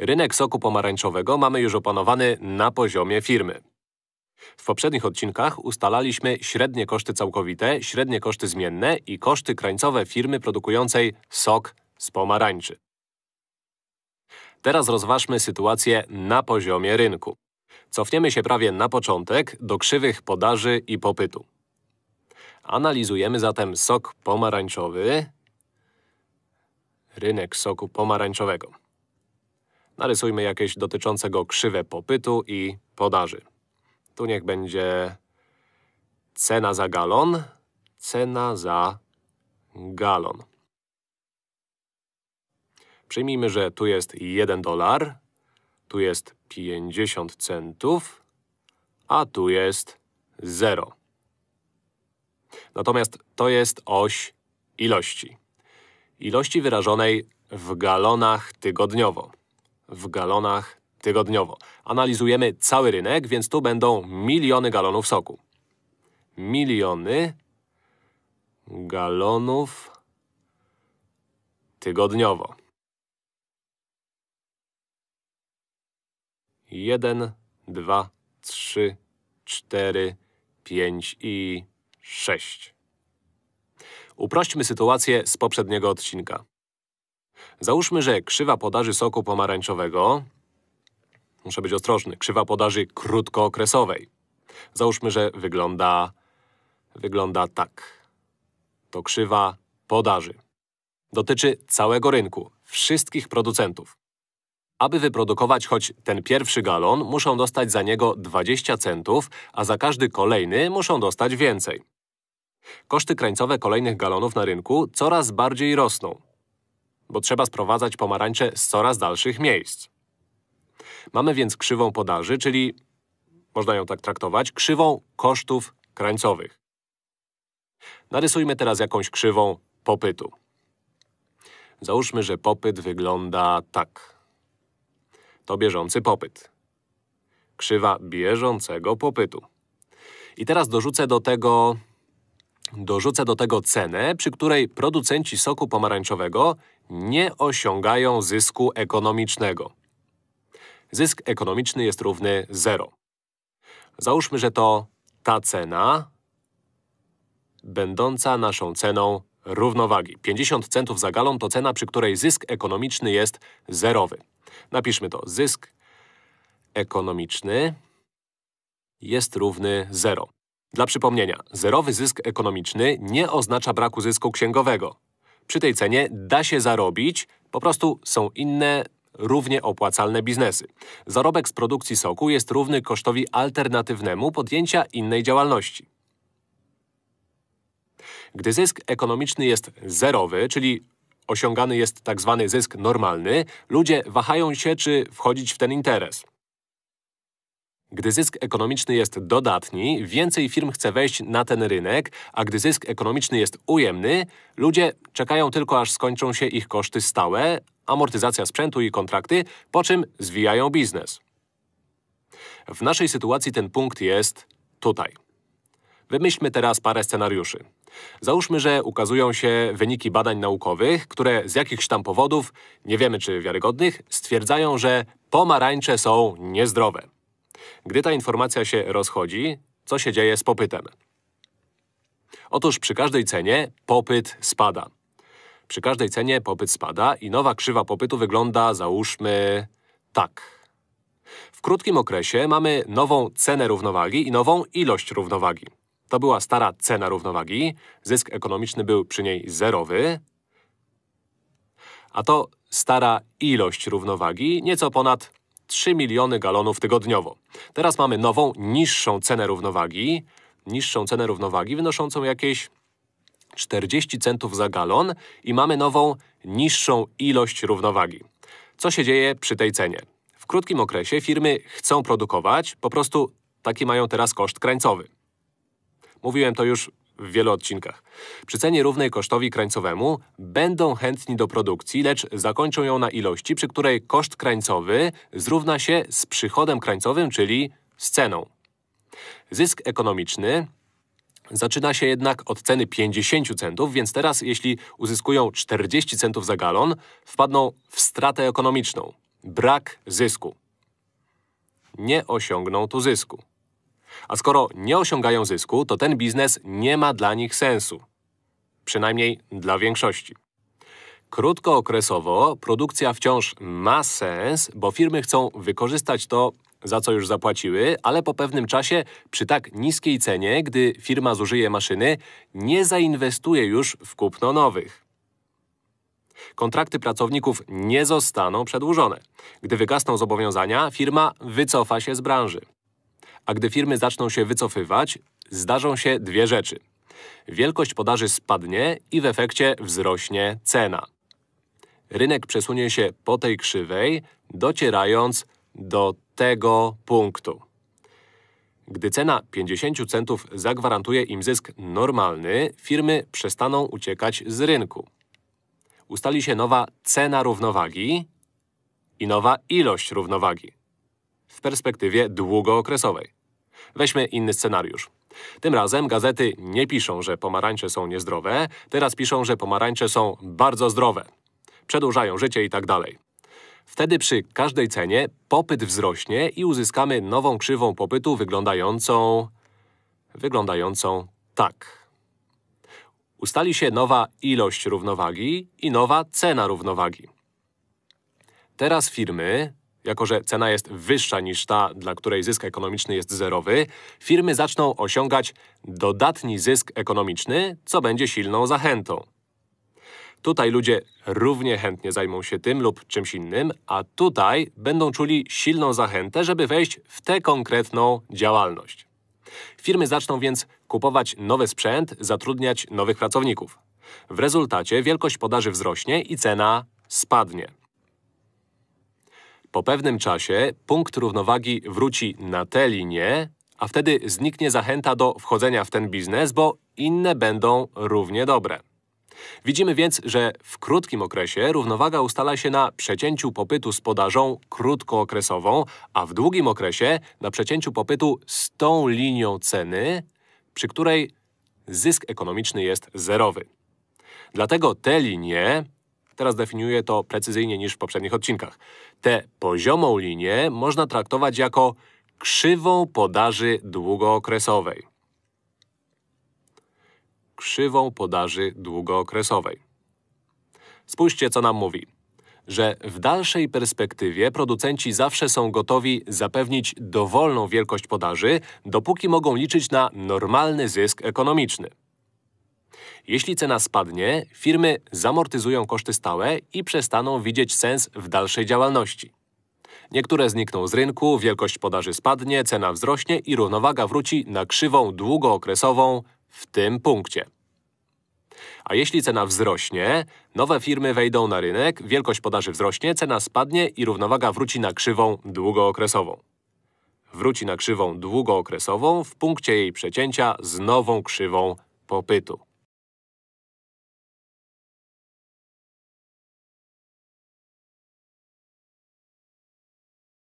Rynek soku pomarańczowego mamy już opanowany na poziomie firmy. W poprzednich odcinkach ustalaliśmy średnie koszty całkowite, średnie koszty zmienne i koszty krańcowe firmy produkującej sok z pomarańczy. Teraz rozważmy sytuację na poziomie rynku. Cofniemy się prawie na początek do krzywych podaży i popytu. Analizujemy zatem sok pomarańczowy, rynek soku pomarańczowego. Narysujmy jakieś dotyczące go krzywe popytu i podaży. Tu niech będzie cena za galon, cena za galon. Przyjmijmy, że tu jest 1 dolar, tu jest 50 centów, a tu jest 0. Natomiast to jest oś ilości. Ilości wyrażonej w galonach tygodniowo w galonach tygodniowo. Analizujemy cały rynek, więc tu będą miliony galonów soku. Miliony galonów tygodniowo. Jeden, dwa, trzy, cztery, pięć i sześć. Uprośćmy sytuację z poprzedniego odcinka. Załóżmy, że krzywa podaży soku pomarańczowego… Muszę być ostrożny. Krzywa podaży krótkookresowej. Załóżmy, że wygląda… wygląda tak. To krzywa podaży. Dotyczy całego rynku, wszystkich producentów. Aby wyprodukować choć ten pierwszy galon, muszą dostać za niego 20 centów, a za każdy kolejny muszą dostać więcej. Koszty krańcowe kolejnych galonów na rynku coraz bardziej rosną bo trzeba sprowadzać pomarańcze z coraz dalszych miejsc. Mamy więc krzywą podaży, czyli, można ją tak traktować, krzywą kosztów krańcowych. Narysujmy teraz jakąś krzywą popytu. Załóżmy, że popyt wygląda tak. To bieżący popyt. Krzywa bieżącego popytu. I teraz dorzucę do tego dorzucę do tego cenę, przy której producenci soku pomarańczowego nie osiągają zysku ekonomicznego. Zysk ekonomiczny jest równy 0. Załóżmy, że to ta cena będąca naszą ceną równowagi. 50 centów za galon to cena, przy której zysk ekonomiczny jest zerowy. Napiszmy to. Zysk ekonomiczny jest równy 0. Dla przypomnienia, zerowy zysk ekonomiczny nie oznacza braku zysku księgowego. Przy tej cenie da się zarobić, po prostu są inne, równie opłacalne biznesy. Zarobek z produkcji soku jest równy kosztowi alternatywnemu podjęcia innej działalności. Gdy zysk ekonomiczny jest zerowy, czyli osiągany jest tzw. Tak zysk normalny, ludzie wahają się, czy wchodzić w ten interes. Gdy zysk ekonomiczny jest dodatni, więcej firm chce wejść na ten rynek, a gdy zysk ekonomiczny jest ujemny, ludzie czekają tylko aż skończą się ich koszty stałe, amortyzacja sprzętu i kontrakty, po czym zwijają biznes. W naszej sytuacji ten punkt jest tutaj. Wymyślmy teraz parę scenariuszy. Załóżmy, że ukazują się wyniki badań naukowych, które z jakichś tam powodów, nie wiemy czy wiarygodnych, stwierdzają, że pomarańcze są niezdrowe. Gdy ta informacja się rozchodzi, co się dzieje z popytem? Otóż przy każdej cenie popyt spada. Przy każdej cenie popyt spada i nowa krzywa popytu wygląda, załóżmy, tak. W krótkim okresie mamy nową cenę równowagi i nową ilość równowagi. To była stara cena równowagi, zysk ekonomiczny był przy niej zerowy, a to stara ilość równowagi, nieco ponad 3 miliony galonów tygodniowo. Teraz mamy nową, niższą cenę równowagi, niższą cenę równowagi wynoszącą jakieś 40 centów za galon i mamy nową, niższą ilość równowagi. Co się dzieje przy tej cenie? W krótkim okresie firmy chcą produkować, po prostu taki mają teraz koszt krańcowy. Mówiłem to już w wielu odcinkach. Przy cenie równej kosztowi krańcowemu będą chętni do produkcji, lecz zakończą ją na ilości, przy której koszt krańcowy zrówna się z przychodem krańcowym, czyli z ceną. Zysk ekonomiczny Zaczyna się jednak od ceny 50 centów, więc teraz jeśli uzyskują 40 centów za galon, wpadną w stratę ekonomiczną. Brak zysku. Nie osiągną tu zysku. A skoro nie osiągają zysku, to ten biznes nie ma dla nich sensu. Przynajmniej dla większości. Krótkookresowo produkcja wciąż ma sens, bo firmy chcą wykorzystać to, za co już zapłaciły, ale po pewnym czasie, przy tak niskiej cenie, gdy firma zużyje maszyny, nie zainwestuje już w kupno nowych. Kontrakty pracowników nie zostaną przedłużone. Gdy wygasną zobowiązania, firma wycofa się z branży. A gdy firmy zaczną się wycofywać, zdarzą się dwie rzeczy. Wielkość podaży spadnie i w efekcie wzrośnie cena. Rynek przesunie się po tej krzywej, docierając do tego punktu. Gdy cena 50 centów zagwarantuje im zysk normalny, firmy przestaną uciekać z rynku. Ustali się nowa cena równowagi i nowa ilość równowagi w perspektywie długookresowej. Weźmy inny scenariusz. Tym razem gazety nie piszą, że pomarańcze są niezdrowe, teraz piszą, że pomarańcze są bardzo zdrowe. Przedłużają życie i tak dalej. Wtedy przy każdej cenie popyt wzrośnie i uzyskamy nową krzywą popytu wyglądającą… wyglądającą tak. Ustali się nowa ilość równowagi i nowa cena równowagi. Teraz firmy, jako że cena jest wyższa niż ta, dla której zysk ekonomiczny jest zerowy, firmy zaczną osiągać dodatni zysk ekonomiczny, co będzie silną zachętą. Tutaj ludzie równie chętnie zajmą się tym lub czymś innym, a tutaj będą czuli silną zachętę, żeby wejść w tę konkretną działalność. Firmy zaczną więc kupować nowy sprzęt, zatrudniać nowych pracowników. W rezultacie wielkość podaży wzrośnie i cena spadnie. Po pewnym czasie punkt równowagi wróci na tę linię, a wtedy zniknie zachęta do wchodzenia w ten biznes, bo inne będą równie dobre. Widzimy więc, że w krótkim okresie równowaga ustala się na przecięciu popytu z podażą krótkookresową, a w długim okresie na przecięciu popytu z tą linią ceny, przy której zysk ekonomiczny jest zerowy. Dlatego te linie Teraz definiuję to precyzyjnie niż w poprzednich odcinkach. Tę poziomą linię można traktować jako krzywą podaży długookresowej. Krzywą podaży długookresowej. Spójrzcie, co nam mówi że w dalszej perspektywie producenci zawsze są gotowi zapewnić dowolną wielkość podaży, dopóki mogą liczyć na normalny zysk ekonomiczny. Jeśli cena spadnie, firmy zamortyzują koszty stałe i przestaną widzieć sens w dalszej działalności. Niektóre znikną z rynku, wielkość podaży spadnie, cena wzrośnie i równowaga wróci na krzywą długookresową w tym punkcie. A jeśli cena wzrośnie, nowe firmy wejdą na rynek, wielkość podaży wzrośnie, cena spadnie i równowaga wróci na krzywą długookresową. Wróci na krzywą długookresową w punkcie jej przecięcia z nową krzywą popytu.